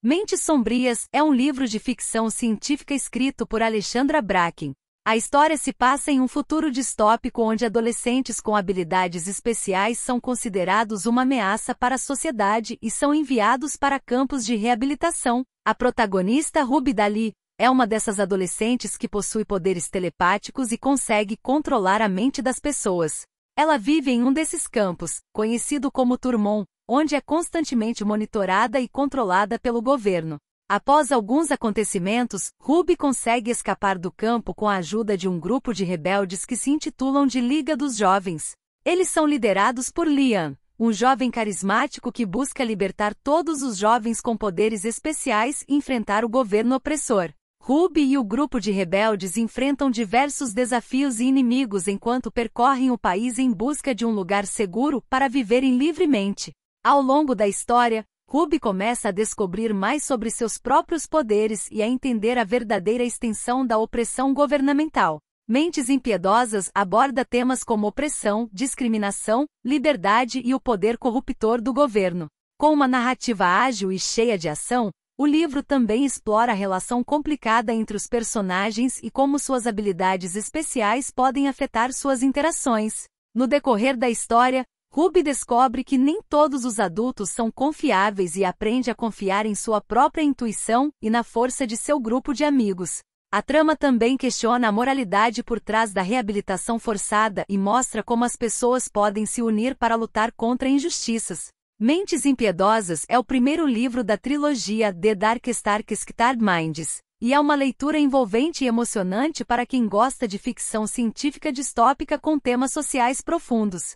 Mentes Sombrias é um livro de ficção científica escrito por Alexandra Bracken. A história se passa em um futuro distópico onde adolescentes com habilidades especiais são considerados uma ameaça para a sociedade e são enviados para campos de reabilitação. A protagonista Ruby Dali é uma dessas adolescentes que possui poderes telepáticos e consegue controlar a mente das pessoas. Ela vive em um desses campos, conhecido como Turmon, onde é constantemente monitorada e controlada pelo governo. Após alguns acontecimentos, Ruby consegue escapar do campo com a ajuda de um grupo de rebeldes que se intitulam de Liga dos Jovens. Eles são liderados por Lian, um jovem carismático que busca libertar todos os jovens com poderes especiais e enfrentar o governo opressor. Ruby e o grupo de rebeldes enfrentam diversos desafios e inimigos enquanto percorrem o país em busca de um lugar seguro para viverem livremente. Ao longo da história, Ruby começa a descobrir mais sobre seus próprios poderes e a entender a verdadeira extensão da opressão governamental. Mentes Impiedosas aborda temas como opressão, discriminação, liberdade e o poder corruptor do governo. Com uma narrativa ágil e cheia de ação, o livro também explora a relação complicada entre os personagens e como suas habilidades especiais podem afetar suas interações. No decorrer da história, Ruby descobre que nem todos os adultos são confiáveis e aprende a confiar em sua própria intuição e na força de seu grupo de amigos. A trama também questiona a moralidade por trás da reabilitação forçada e mostra como as pessoas podem se unir para lutar contra injustiças. Mentes Impiedosas é o primeiro livro da trilogia The Darkest Darkest Minds, e é uma leitura envolvente e emocionante para quem gosta de ficção científica distópica com temas sociais profundos.